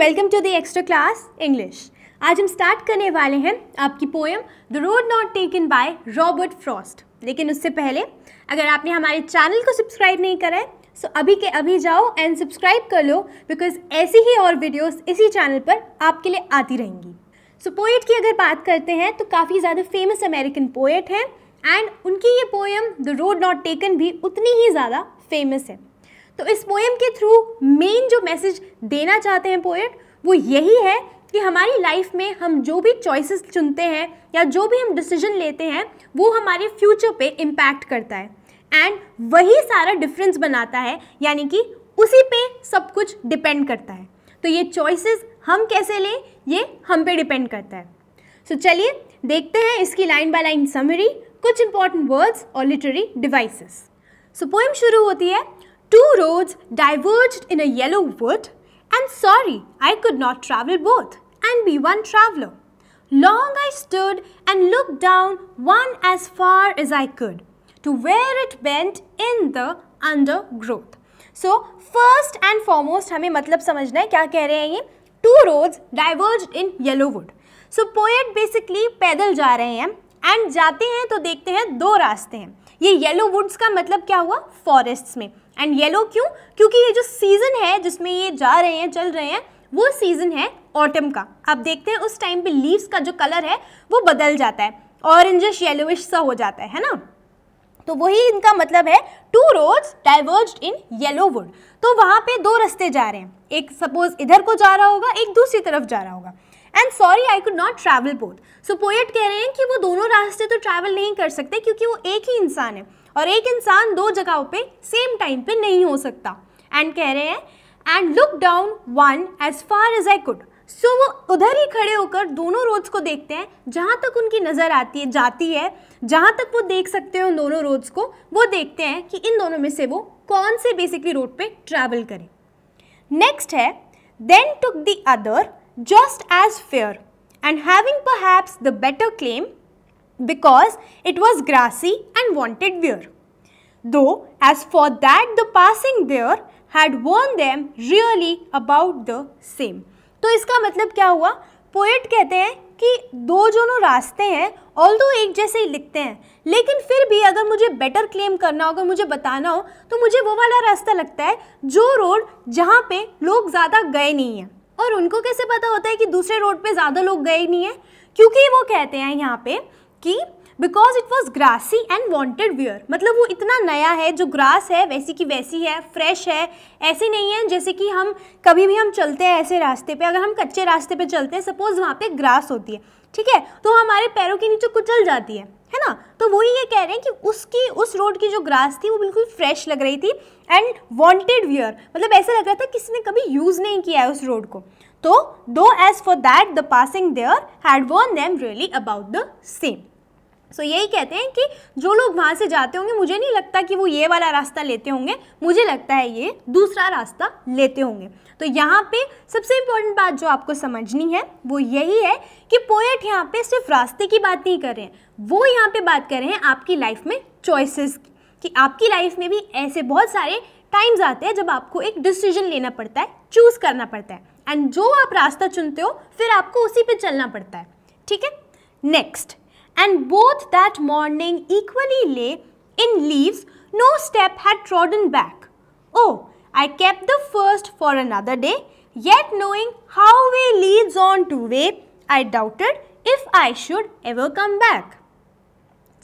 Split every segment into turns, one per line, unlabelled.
Welcome to the extra class English आज हम start करने वाले हैं आपकी poem the road not taken by Robert Frost लेकिन उससे पहले अगर आपने हमारे चैनल को सब्सक्राइब नहीं करा है सो so अभी के अभी जाओ एंड सब्सक्राइब कर लो बिकॉज ऐसी ही और वीडियोस इसी चैनल पर आपके लिए आती रहेंगी सो so, पोइट की अगर बात करते हैं तो काफ़ी ज़्यादा फेमस अमेरिकन पोइट हैं एंड उनकी ये poem the road not taken भी उतनी ही ज़्यादा फेमस है तो इस पोएम के थ्रू मेन जो मैसेज देना चाहते हैं पोएट वो यही है कि हमारी लाइफ में हम जो भी चॉइसेस चुनते हैं या जो भी हम डिसीजन लेते हैं वो हमारे फ्यूचर पे इम्पैक्ट करता है एंड वही सारा डिफरेंस बनाता है यानी कि उसी पे सब कुछ डिपेंड करता है तो ये चॉइसेस हम कैसे लें ये हम पे डिपेंड करता है सो so, चलिए देखते हैं इसकी लाइन बाय लाइन समरी कुछ इंपॉर्टेंट वर्ड्स और लिटरी डिवाइसेस सो पोएम शुरू होती है Two roads diverged in a yellow wood, and sorry, I could not travel both and be one traveler. Long I stood and looked down one as far as I could to where it bent in the undergrowth. So first and foremost, हमें मतलब समझना है क्या कह रहे roads diverged in yellow wood. So poet basically पैदल जा रहे हैं and जाते हैं तो देखते हैं दो रास्ते हैं yellow woods का मतलब क्या हुआ forests में एंड येलो क्यों क्योंकि ये जो सीज़न है जिसमें ये जा रहे हैं चल रहे हैं वो सीज़न है ऑटम का आप देखते हैं उस टाइम पे लीव्स का जो कलर है वो बदल जाता है ऑरेंजिश येलोविश सा हो जाता है है ना तो वही इनका मतलब है two roads diverge in yellow wood तो वहां पे दो रास्ते जा रहे हैं एक सपोज इधर को जा रहा होगा एक दूसरी तरफ जा रहा होगा and sorry I could not travel both so poet कह रहे हैं कि वो दोनों रास्ते तो ट्रैवल नहीं कर सकते क्योंकि वो एक ही इंसान है और एक इंसान दो जगहों पे सेम टाइम पे नहीं हो सकता एंड कह रहे हैं and look down one as far as I could so वो उधर ही खड़े होकर दोनों रोड्स को देखते हैं जहाँ तक उनकी नज़र आती है जाती है जहाँ तक वो देख सकते हैं उन दोनों रोड्स को वो देखते हैं कि इन दोनों में से वो कौन से बेसिकली रोड पे ट्रैवल करें नेक्स्ट है then took the other just as fair and having perhaps the better claim because it was grassy and wanted wear. Though as for that the passing there had warned them really about the same. तो इसका मतलब क्या हुआ poet कहते हैं कि दो दोनों रास्ते हैं ऑल दो एक जैसे ही लिखते हैं लेकिन फिर भी अगर मुझे बेटर क्लेम करना हो अगर मुझे बताना हो तो मुझे वो वाला रास्ता लगता है जो रोड जहाँ पे लोग ज़्यादा गए नहीं हैं और उनको कैसे पता होता है कि दूसरे रोड पे ज़्यादा लोग गए नहीं हैं क्योंकि वो कहते हैं यहाँ पे कि because it was grassy and wanted wear मतलब वो इतना नया है जो ग्रास है वैसी की वैसी है फ्रेश है ऐसी नहीं है जैसे कि हम कभी भी हम चलते हैं ऐसे रास्ते पे अगर हम कच्चे रास्ते पे चलते हैं सपोज वहाँ पे ग्रास होती है ठीक है तो हमारे पैरों के नीचे कुचल जाती है है ना तो वही ये कह रहे हैं कि उसकी उस रोड की जो ग्रास थी वो बिल्कुल फ्रेश लग रही थी एंड वॉन्टेड वियर मतलब ऐसा लग रहा था किसी ने कभी यूज़ नहीं किया है उस रोड को तो though as for that the passing there had worn them really about the same so यही कहते हैं कि जो लोग वहाँ से जाते होंगे मुझे नहीं लगता कि वो ये वाला रास्ता लेते होंगे मुझे लगता है ये दूसरा रास्ता लेते होंगे तो यहाँ पे सबसे इम्पोर्टेंट बात जो आपको समझनी है वो यही है कि पोएट यहाँ पे सिर्फ रास्ते की बात नहीं कर रहे हैं वो यहाँ पे बात कर रहे हैं आपकी लाइफ में चॉइसेस की कि आपकी लाइफ में भी ऐसे बहुत सारे टाइम्स आते हैं जब आपको एक डिसीजन लेना पड़ता है चूज़ करना पड़ता है एंड जो आप रास्ता चुनते हो फिर आपको उसी पे चलना पड़ता है ठीक है next and both that morning equally lay in leaves no step had trodden back oh I kept the first for another day yet knowing how way leads on to way I doubted if I should ever come back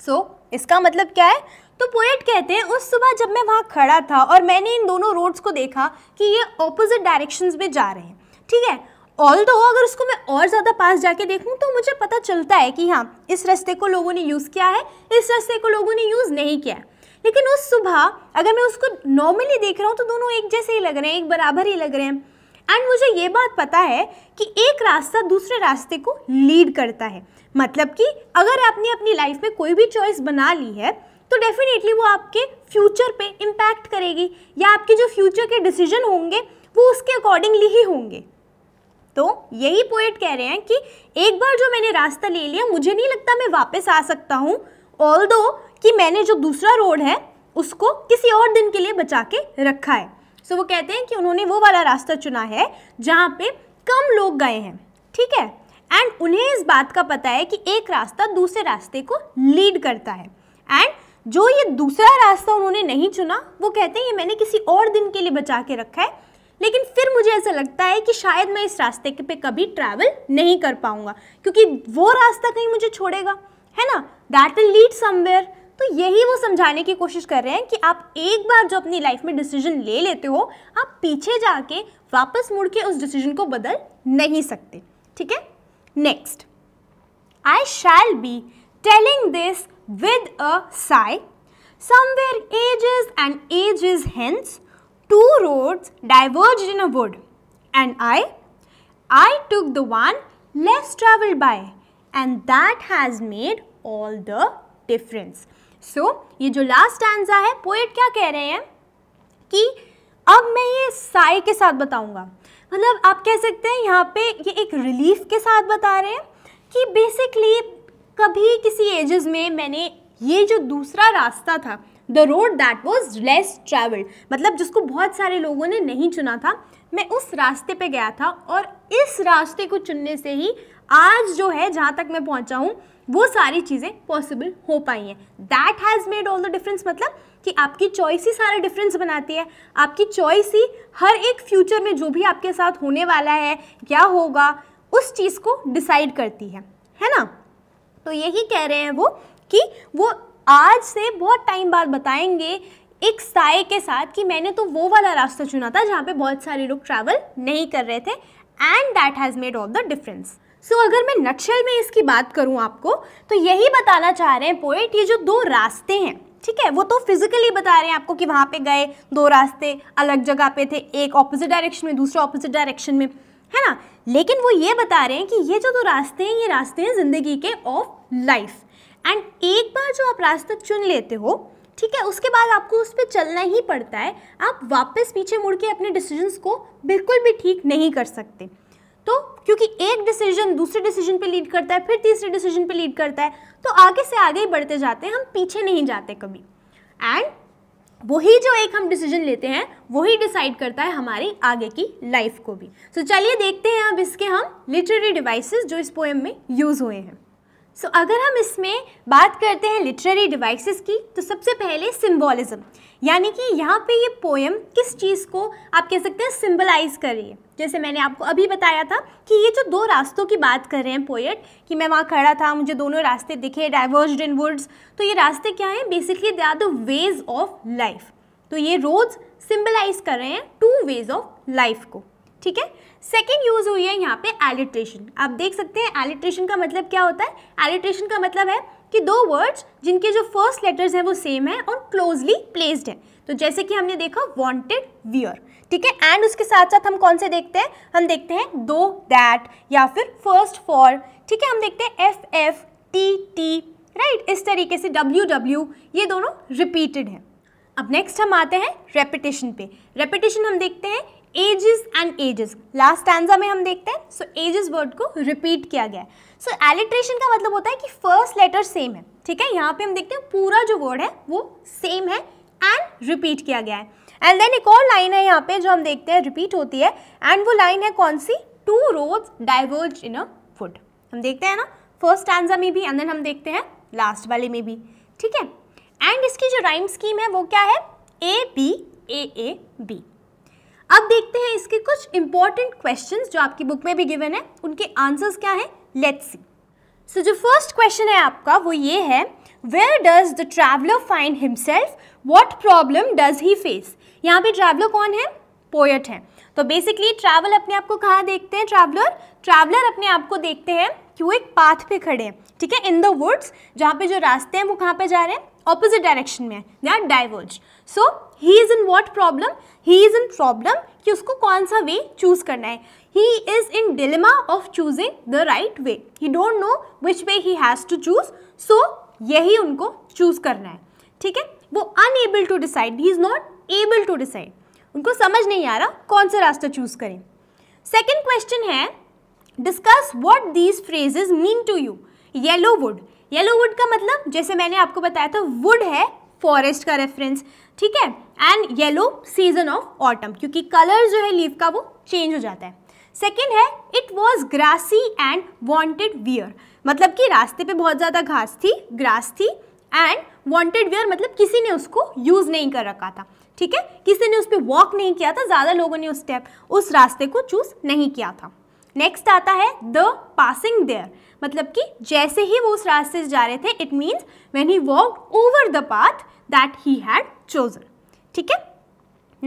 so इसका मतलब क्या है तो poet कहते हैं उस सुबह जब मैं वहाँ खड़ा था और मैंने इन दोनों रोड्स को देखा कि ये ऑपोजिट डायरेक्शंस में जा रहे हैं ठीक है ऑल दो अगर उसको मैं और ज़्यादा पास जाके देखूँ तो मुझे पता चलता है कि हाँ इस रास्ते को लोगों ने यूज़ किया है इस रास्ते को लोगों ने यूज़ नहीं किया है लेकिन उस सुबह अगर मैं उसको नॉर्मली देख रहा हूँ तो दोनों एक जैसे ही लग रहे हैं एक बराबर ही लग रहे हैं एंड मुझे ये बात पता है कि एक रास्ता दूसरे रास्ते को लीड करता है मतलब कि अगर आपने अपनी लाइफ में कोई भी चॉइस बना ली है तो डेफिनेटली वो आपके फ्यूचर पे इम्पैक्ट करेगी या आपके जो फ्यूचर के डिसीजन होंगे वो उसके अकॉर्डिंगली ही होंगे तो यही पोएट कह रहे हैं कि एक बार जो मैंने रास्ता ले लिया मुझे नहीं लगता मैं वापस आ सकता हूँ ऑल कि मैंने जो दूसरा रोड है उसको किसी और दिन के लिए बचा के रखा है सो so, वो कहते हैं कि उन्होंने वो वाला रास्ता चुना है जहाँ पे कम लोग गए हैं ठीक है एंड उन्हें इस बात का पता है कि एक रास्ता दूसरे रास्ते को लीड करता है एंड जो ये दूसरा रास्ता उन्होंने नहीं चुना वो कहते हैं ये मैंने किसी और दिन के लिए बचा के रखा है लेकिन फिर मुझे ऐसा लगता है कि शायद मैं इस रास्ते पे कभी ट्रैवल नहीं कर पाऊंगा क्योंकि वो रास्ता कहीं मुझे छोड़ेगा है ना दैट विल लीड समवेयर तो यही वो समझाने की कोशिश कर रहे हैं कि आप एक बार जो अपनी लाइफ में डिसीजन ले लेते हो आप पीछे जाके वापस मुड़ के उस डिसीजन को बदल नहीं सकते ठीक है next I shall be telling this with a sigh somewhere ages and ages hence two roads diverged in a wood and I, I took the one less traveled by and that has made all the difference. So, ये जो last stanza है poet क्या कह रहे हैं कि अब मैं ये साय के साथ बताऊंगा मतलब आप कह सकते हैं यहाँ पे ये एक रिलीफ के साथ बता रहे हैं कि बेसिकली कभी किसी एजेस में मैंने ये जो दूसरा रास्ता था the road that was less travelled मतलब जिसको बहुत सारे लोगों ने नहीं चुना था मैं उस रास्ते पे गया था और इस रास्ते को चुनने से ही आज जो है जहाँ तक मैं पहुँचा हूँ वो सारी चीज़ें पॉसिबल हो पाई हैं that has made all the difference मतलब कि आपकी चॉइस ही सारा डिफरेंस बनाती है आपकी चॉइस ही हर एक फ्यूचर में जो भी आपके साथ होने वाला है क्या होगा उस चीज़ को डिसाइड करती है है ना तो यही कह रहे हैं वो कि वो आज से बहुत टाइम बाद बताएंगे एक साय के साथ कि मैंने तो वो वाला रास्ता चुना था जहाँ पे बहुत सारे लोग ट्रैवल नहीं कर रहे थे and that has made all the difference so अगर मैं नक्शल में इसकी बात करूँ आपको तो यही बताना चाह रहे हैं पोइट ये जो दो रास्ते हैं ठीक है वो तो फिजिकली बता रहे हैं आपको कि वहाँ पे गए दो रास्ते अलग जगह पे थे एक ऑपोजिट डायरेक्शन में दूसरा ऑपोजिट डायरेक्शन में है ना लेकिन वो ये बता रहे हैं कि ये जो दो रास्ते हैं ये रास्ते हैं ज़िंदगी के ऑफ लाइफ एंड एक बार जो आप रास्ता चुन लेते हो ठीक है उसके बाद आपको उस पर चलना ही पड़ता है आप वापस पीछे मुड़ के अपने डिसीजंस को बिल्कुल भी ठीक नहीं कर सकते तो क्योंकि एक डिसीजन दूसरे डिसीजन पे लीड करता है फिर तीसरे डिसीजन पे लीड करता है तो आगे से आगे ही बढ़ते जाते हैं हम पीछे नहीं जाते कभी एंड वही जो एक हम डिसीजन लेते हैं वही डिसाइड करता है हमारी आगे की लाइफ को भी सो so, चलिए देखते हैं अब इसके हम लिटरेरी डिवाइसेस जो इस पोएम में यूज़ हुए हैं सो so, अगर हम इसमें बात करते हैं लिटरेरी डिवाइसेस की तो सबसे पहले सिम्बॉलिज़म यानी कि यहाँ पे ये पोएम किस चीज़ को आप कह सकते हैं सिम्बलाइज़ कर रही है जैसे मैंने आपको अभी बताया था कि ये जो दो रास्तों की बात कर रहे हैं पोएट कि मैं वहाँ खड़ा था मुझे दोनों रास्ते दिखे डाइवर्ज इन वुड्स तो ये रास्ते क्या हैं basically they are the ways of life तो ये रोज़ सिम्बलाइज़ कर रहे हैं टू वेज ऑफ लाइफ को ठीक है सेकेंड यूज हुई है यहाँ पे एलिट्रेशन आप देख सकते हैं एलिट्रेशन का मतलब क्या होता है एलिट्रेशन का मतलब है कि दो वर्ड्स जिनके जो फर्स्ट लेटर्स हैं वो सेम है और क्लोजली प्लेस्ड है तो जैसे कि हमने देखा वॉन्टेड वियर ठीक है एंड उसके साथ साथ हम कौन से देखते हैं हम देखते हैं दो दैट या फिर फर्स्ट फॉर ठीक है हम देखते हैं F F T T right इस तरीके से डब्ल्यू डब्ल्यू ये दोनों रिपीटेड हैं अब नेक्स्ट हम आते हैं रेपिटेशन पे रेपिटेशन हम देखते हैं ages and ages last stanza में हम देखते हैं सो एजेस वर्ड को रिपीट किया गया है सो एलिट्रेशन का मतलब होता है कि फर्स्ट लेटर सेम है ठीक है यहाँ पे हम देखते हैं पूरा जो वर्ड है वो सेम है एंड रिपीट किया गया है एंड देन एक और लाइन है यहाँ पे जो हम देखते हैं रिपीट होती है एंड वो लाइन है कौन सी two roads diverge in a foot हम देखते हैं ना फर्स्ट टैंजा में भी एंड देन हम देखते हैं लास्ट वाले में भी ठीक है एंड इसकी जो राइम स्कीम है वो क्या है A B A A B अब देखते हैं इसके कुछ इंपॉर्टेंट क्वेश्चन जो आपकी बुक में भी गिवन है उनके आंसर्स क्या हैं लेट्स सी सो जो फर्स्ट क्वेश्चन है आपका वो ये है where does the traveller find himself what problem does he face यहाँ पे ट्रैवलर कौन है पोएट है तो बेसिकली ट्रैवल अपने आप को कहाँ देखते हैं ट्रैवलर ट्रैवलर अपने आप को देखते हैं कि वो एक पाथ पे खड़े हैं ठीक है इन द वुड्स जहाँ पे जो रास्ते हैं वो कहाँ पे जा रहे हैं opposite डायरेक्शन में है they diverge so he is in what problem he is in problem कि उसको कौन सा वे चूज करना है he is in dilemma of choosing the right way he don't know which way he has to choose so यही उनको choose करना है ठीक है वो unable to decide he is not able to decide उनको समझ नहीं आ रहा कौन सा रास्ता चूज करें सेकेंड क्वेश्चन है discuss what these phrases mean to you yellow wood yellow wood का मतलब जैसे मैंने आपको बताया था वुड है फॉरेस्ट का रेफरेंस ठीक है and yellow season of autumn क्योंकि कलर जो है लीव का वो चेंज हो जाता है सेकेंड है it was grassy and wanted wear मतलब कि रास्ते पे बहुत ज़्यादा घास थी ग्रास थी एंड वॉन्टेड वियर मतलब किसी ने उसको यूज़ नहीं कर रखा था ठीक है किसी ने उस पर वॉक नहीं किया था ज़्यादा लोगों ने उस स्टेप उस रास्ते को चूज़ नहीं किया था नेक्स्ट आता है द पासिंग देयर मतलब कि जैसे ही वो उस रास्ते से जा रहे थे it means when he walk over the path that he had chosen ठीक है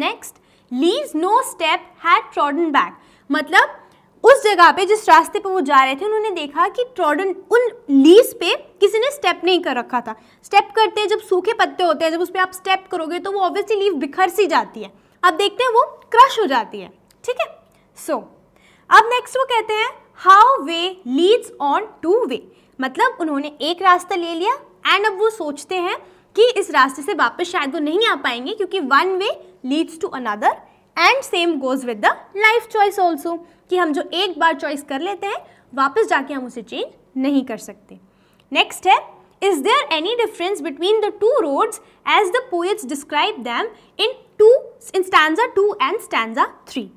next leaves no step had trodden back मतलब उस जगह पे जिस रास्ते पे वो जा रहे थे उन्होंने देखा कि ट्रॉडन उन लीज पे किसी ने स्टेप नहीं कर रखा था स्टेप करते हैं जब सूखे पत्ते होते हैं जब उस पर आप स्टेप करोगे तो वो ऑब्वियसली लीव बिखर सी जाती है अब देखते हैं वो क्रश हो जाती है ठीक है सो so, अब नेक्स्ट वो कहते हैं how way leads on to way मतलब उन्होंने एक रास्ता ले लिया एंड अब वो सोचते हैं कि इस रास्ते से वापस शायद वो नहीं आ पाएंगे क्योंकि one way leads to another and same goes with the life choice also कि हम जो एक बार चॉइस कर लेते हैं वापस जाके हम उसे चेंज नहीं कर सकते नेक्स्ट है is there any difference between the two roads as the poets describe them in two in stanza two and stanza three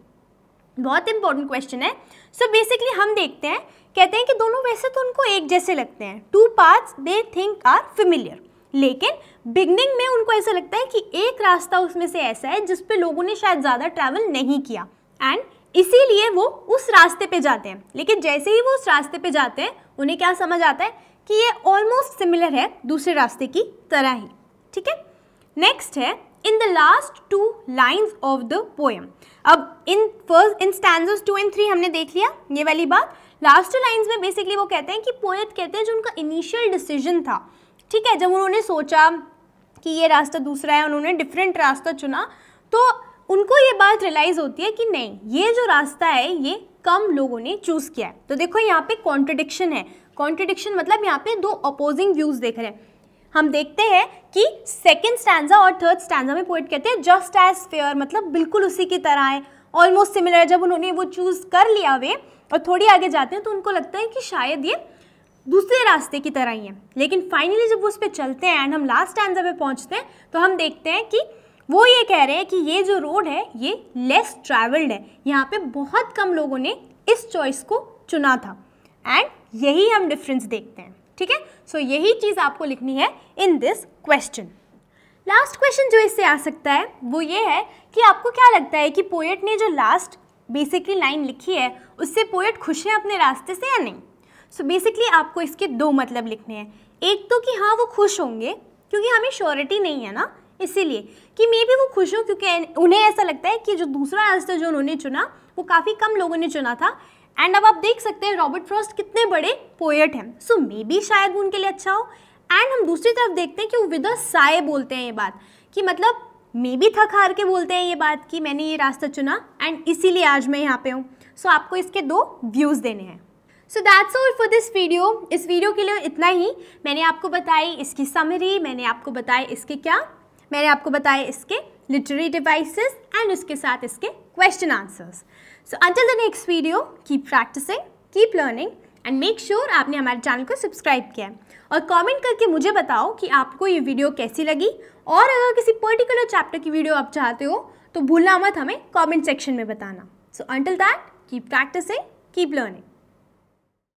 बहुत इंपॉर्टेंट क्वेश्चन है सो so बेसिकली हम देखते हैं कहते हैं कि दोनों वैसे तो उनको एक जैसे लगते हैं two paths they think are familiar लेकिन बिगनिंग में उनको ऐसा लगता है कि एक रास्ता उसमें से ऐसा है जिस पे लोगों ने शायद ज़्यादा ट्रैवल नहीं किया एंड इसीलिए वो उस रास्ते पे जाते हैं लेकिन जैसे ही वो उस रास्ते पे जाते हैं उन्हें क्या समझ आता है कि ये ऑलमोस्ट सिमिलर है दूसरे रास्ते की तरह ही ठीक है नेक्स्ट है in the last two lines of the poem अब in first in stanza two and three हमने देख लिया ये वाली बात लास्ट टू लाइन्स में बेसिकली वो कहते हैं कि पोएट कहते हैं जो उनका इनिशियल डिसीजन था ठीक है जब उन्होंने सोचा कि ये रास्ता दूसरा है उन्होंने डिफरेंट रास्ता चुना तो उनको ये बात रियलाइज़ होती है कि नहीं ये जो रास्ता है ये कम लोगों ने चूज़ किया है तो देखो यहाँ पे कॉन्ट्रडिक्शन है कॉन्ट्रडिक्शन मतलब यहाँ पे दो अपोजिंग व्यूज़ देख रहे हैं हम देखते हैं कि सेकेंड स्टैंडा और थर्ड स्टैंडा में पोइट कहते हैं जस्ट एज फेयर मतलब बिल्कुल उसी की तरह है ऑलमोस्ट सिमिलर है जब उन्होंने वो चूज़ कर लिया वे और थोड़ी आगे जाते हैं तो उनको लगता है कि शायद ये दूसरे रास्ते की तरह ही है लेकिन फाइनली जब वो उस पर चलते हैं एंड हम लास्ट स्टैंडा पे पहुँचते हैं तो हम देखते हैं कि वो ये कह रहे हैं कि ये जो रोड है ये लेस ट्रैवल्ड है यहाँ पे बहुत कम लोगों ने इस चॉइस को चुना था एंड यही हम डिफरेंस देखते हैं ठीक है सो so, यही चीज़ आपको लिखनी है in this question last question जो इससे आ सकता है वो ये है कि आपको क्या लगता है कि पोएट ने जो लास्ट बेसिकली लाइन लिखी है उससे पोएट खुश है अपने रास्ते से या नहीं सो so बेसिकली आपको इसके दो मतलब लिखने हैं एक तो कि हाँ वो खुश होंगे क्योंकि हमें श्योरिटी नहीं है ना इसीलिए कि मे भी वो खुश हो क्योंकि उन्हें ऐसा लगता है कि जो दूसरा रास्ता जो उन्होंने चुना वो काफ़ी कम लोगों ने चुना था एंड अब आप देख सकते हैं रॉबर्ट फ्रॉस्ट कितने बड़े पोएट हैं सो मे बी शायद वो उनके लिए अच्छा हो एंड हम दूसरी तरफ देखते हैं कि वो विद अ साय बोलते हैं ये बात कि मतलब मे बी थक हार के बोलते हैं ये बात कि मैंने ये रास्ता चुना एंड इसीलिए आज मैं यहाँ पे हूँ सो so, आपको इसके दो व्यूज़ देने हैं so that's all for this video इस वीडियो के लिए इतना ही मैंने आपको बताई इसकी समरी मैंने आपको बताया इसके क्या मैंने आपको बताए इसके literary devices and उसके साथ इसके question answers. So until the next video, keep practicing, keep learning and make sure आपने हमारे चैनल को सब्सक्राइब किया है और कमेंट करके मुझे बताओ कि आपको ये वीडियो कैसी लगी और अगर किसी पर्टिकुलर चैप्टर की वीडियो आप चाहते हो तो भूलना मत हमें कमेंट सेक्शन में बताना so until that keep practising keep learning